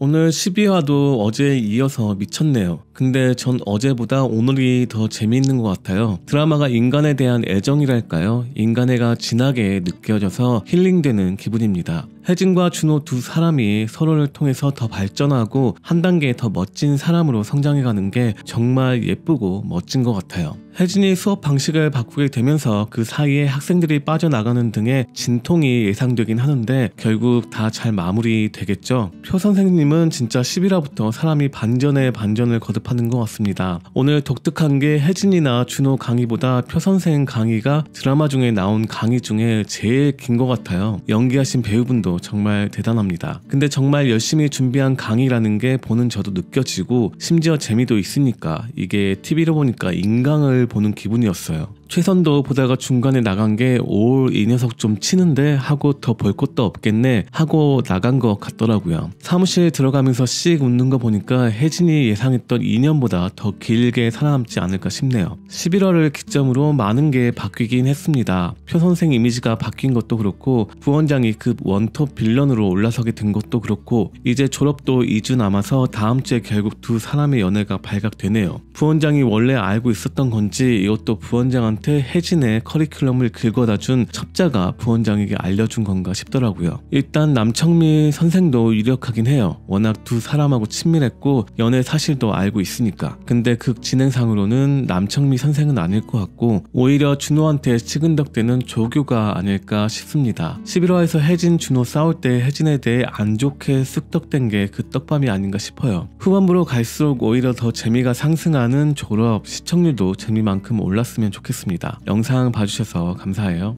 오늘 12화도 어제에 이어서 미쳤네요. 근데 전 어제보다 오늘이 더 재미있는 것 같아요. 드라마가 인간에 대한 애정이랄까요? 인간애가 진하게 느껴져서 힐링되는 기분입니다. 혜진과 준호 두 사람이 서로를 통해서 더 발전하고 한 단계 더 멋진 사람으로 성장해가는 게 정말 예쁘고 멋진 것 같아요. 혜진이 수업 방식을 바꾸게 되면서 그 사이에 학생들이 빠져나가는 등의 진통이 예상되긴 하는데 결국 다 잘 마무리되겠죠. 표 선생님은 진짜 10일화부터 사람이 반전에 반전을 거듭하는 것 같습니다. 오늘 독특한 게 혜진이나 준호 강의보다 표 선생 강의가 드라마 중에 나온 강의 중에 제일 긴 것 같아요. 연기하신 배우분도 정말 대단합니다. 근데 정말 열심히 준비한 강의라는 게 보는 저도 느껴지고 심지어 재미도 있으니까 이게 TV로 보니까 인강을 보는 기분이었어요. 최선도 보다가 중간에 나간 게 올 이 녀석 좀 치는데 하고 더 볼 것도 없겠네 하고 나간 것 같더라고요. 사무실 들어가면서 씩 웃는 거 보니까 혜진이 예상했던 2년보다 더 길게 살아남지 않을까 싶네요. 11월을 기점으로 많은 게 바뀌긴 했습니다. 표 선생 이미지가 바뀐 것도 그렇고 부원장이 그 원톱 빌런으로 올라서게 된 것도 그렇고 이제 졸업도 2주 남아서 다음 주에 결국 두 사람의 연애가 발각되네요. 부원장이 원래 알고 있었던 건지 이것도 부원장한 은퇴해진의 커리큘럼을 긁어다 준 첩자가 부원장에게 알려준 건가 싶더라고요. 일단 남청미 선생도 유력하긴 해요. 워낙 두 사람하고 친밀했고 연애 사실도 알고 있으니까. 근데 극 진행상으로는 남청미 선생은 아닐 것 같고 오히려 준호한테 치은덕대는조교가 아닐까 싶습니다. 11화에서 혜진 준호 싸울 때 혜진에 대해 안 좋게 쑥덕댄 게그떡밤이 아닌가 싶어요. 후반부로 갈수록 오히려 더 재미가 상승하는 졸업 시청률도 재미만큼 올랐으면 좋겠습니다. 하습니다 영상 봐주셔서 감사해요.